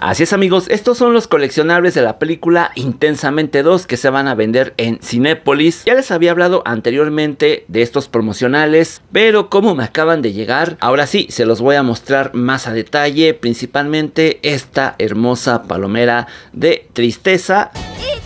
Así es amigos, estos son los coleccionables de la película Intensamente 2 que se van a vender en Cinépolis. Ya les había hablado anteriormente de estos promocionales, pero como me acaban de llegar, ahora sí se los voy a mostrar más a detalle, principalmente esta hermosa palomera de tristeza. Y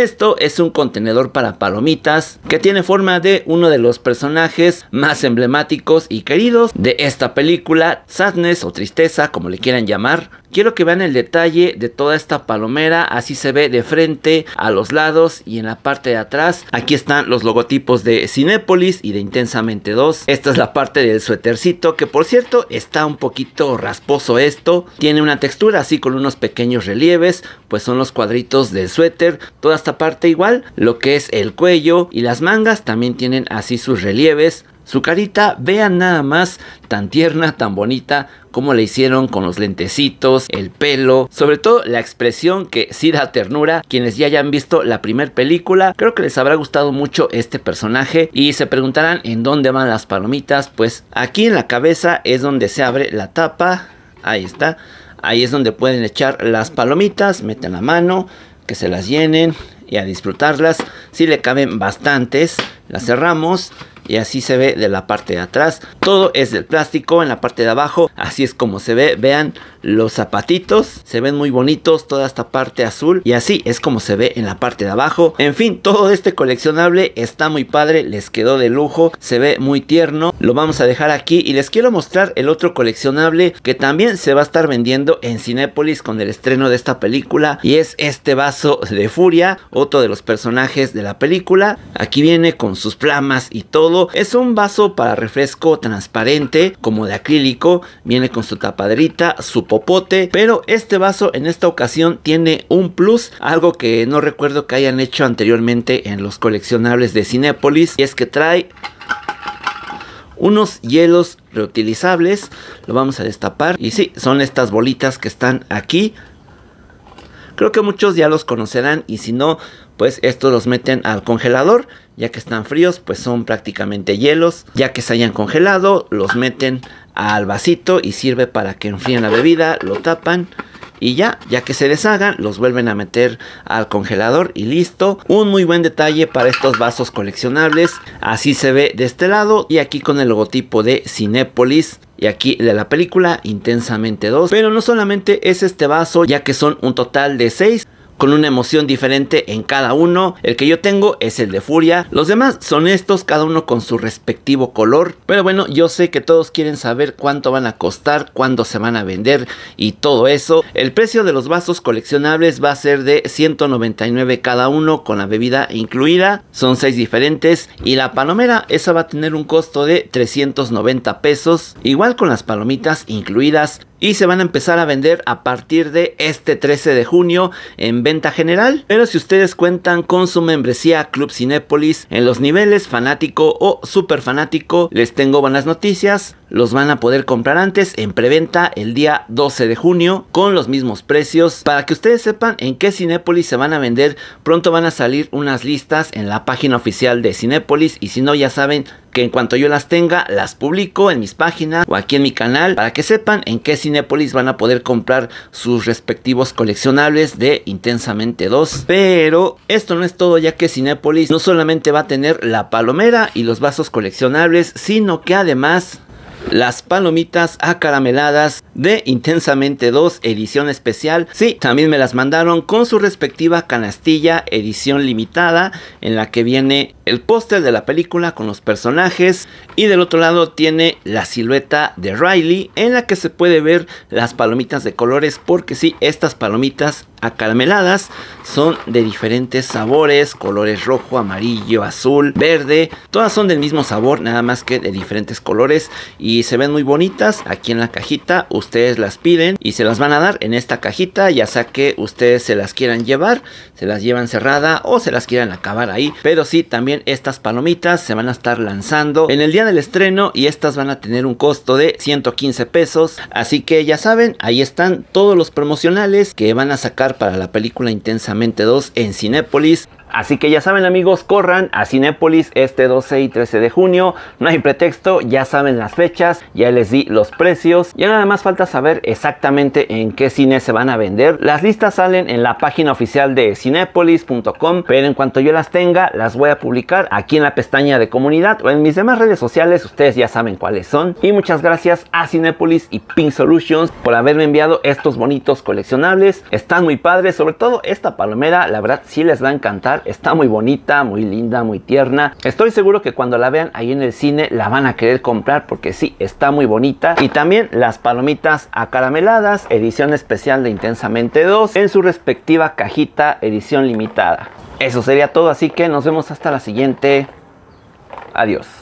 Esto es un contenedor para palomitas que tiene forma de uno de los personajes más emblemáticos y queridos de esta película, Sadness o Tristeza, como le quieran llamar, Quiero que vean el detalle de toda esta palomera, así se ve de frente, a los lados y en la parte de atrás. Aquí están los logotipos de Cinépolis y de Intensamente 2. Esta es la parte del suétercito, que por cierto está un poquito rasposo esto. Tiene una textura así con unos pequeños relieves, pues son los cuadritos del suéter. Toda esta parte igual, lo que es el cuello y las mangas también tienen así sus relieves. Su carita, vean nada más, tan tierna, tan bonita, como la hicieron con los lentecitos, el pelo, sobre todo la expresión que sí da ternura. Quienes ya hayan visto la primera película, creo que les habrá gustado mucho este personaje y se preguntarán en dónde van las palomitas. Pues aquí en la cabeza es donde se abre la tapa, ahí está. Ahí es donde pueden echar las palomitas, meten la mano, que se las llenen y a disfrutarlas. Si le caben bastantes, las cerramos y así se ve de la parte de atrás. Todo es del plástico en la parte de abajo, así es como se ve. Vean los zapatitos, se ven muy bonitos toda esta parte azul y así es como se ve en la parte de abajo. En fin, todo este coleccionable está muy padre, les quedó de lujo, se ve muy tierno. Lo vamos a dejar aquí y les quiero mostrar el otro coleccionable que también se va a estar vendiendo en Cinépolis con el estreno de esta película y es este vaso de furia, otro de los personajes de la película. Aquí viene con sus plamas y todo es un vaso para refresco transparente, como de acrílico, viene con su tapadrita, su popote, pero este vaso en esta ocasión tiene un plus, algo que no recuerdo que hayan hecho anteriormente en los coleccionables de Cinepolis y es que trae unos hielos reutilizables, lo vamos a destapar, y sí, son estas bolitas que están aquí, Creo que muchos ya los conocerán y si no, pues estos los meten al congelador ya que están fríos, pues son prácticamente hielos. Ya que se hayan congelado, los meten al vasito y sirve para que enfríen la bebida, lo tapan y ya, ya que se deshagan, los vuelven a meter al congelador y listo. Un muy buen detalle para estos vasos coleccionables. Así se ve de este lado y aquí con el logotipo de Cinépolis. Y aquí de la película Intensamente 2. Pero no solamente es este vaso, ya que son un total de 6 con una emoción diferente en cada uno. El que yo tengo es el de furia. Los demás son estos, cada uno con su respectivo color. Pero bueno, yo sé que todos quieren saber cuánto van a costar, cuándo se van a vender y todo eso. El precio de los vasos coleccionables va a ser de 199 cada uno con la bebida incluida. Son seis diferentes y la palomera esa va a tener un costo de 390 pesos. Igual con las palomitas incluidas y se van a empezar a vender a partir de este 13 de junio en venta general. Pero si ustedes cuentan con su membresía Club Cinépolis en los niveles fanático o super fanático, les tengo buenas noticias. Los van a poder comprar antes en preventa el día 12 de junio con los mismos precios. Para que ustedes sepan en qué Cinépolis se van a vender, pronto van a salir unas listas en la página oficial de Cinépolis y si no ya saben, que en cuanto yo las tenga, las publico en mis páginas o aquí en mi canal para que sepan en qué Cinépolis van a poder comprar sus respectivos coleccionables de Intensamente 2. Pero esto no es todo ya que Cinépolis no solamente va a tener la palomera y los vasos coleccionables, sino que además las palomitas acarameladas de Intensamente 2 edición especial. Sí, también me las mandaron con su respectiva canastilla edición limitada en la que viene el póster de la película con los personajes y del otro lado tiene la silueta de Riley en la que se puede ver las palomitas de colores porque sí, estas palomitas acarameladas son de diferentes sabores, colores rojo, amarillo, azul, verde, todas son del mismo sabor, nada más que de diferentes colores y se ven muy bonitas aquí en la cajita, ustedes las piden y se las van a dar en esta cajita, ya sea que ustedes se las quieran llevar, se las llevan cerrada o se las quieran acabar ahí, pero sí también estas palomitas se van a estar lanzando en el día del estreno y estas van a tener un costo de 115 pesos. Así que ya saben, ahí están todos los promocionales que van a sacar para la película Intensamente 2 en Cinépolis. Así que ya saben amigos, corran a Cinepolis este 12 y 13 de junio, no hay pretexto, ya saben las fechas, ya les di los precios, ya nada más falta saber exactamente en qué cine se van a vender. Las listas salen en la página oficial de cinepolis.com pero en cuanto yo las tenga, las voy a publicar aquí en la pestaña de comunidad o en mis demás redes sociales, ustedes ya saben cuáles son. Y muchas gracias a Cinépolis y Pink Solutions por haberme enviado estos bonitos coleccionables, están muy padres, sobre todo esta palomera, la verdad sí les va a encantar Está muy bonita, muy linda, muy tierna. Estoy seguro que cuando la vean ahí en el cine la van a querer comprar porque sí, está muy bonita. Y también las palomitas acarameladas, edición especial de Intensamente 2, en su respectiva cajita edición limitada. Eso sería todo, así que nos vemos hasta la siguiente. Adiós.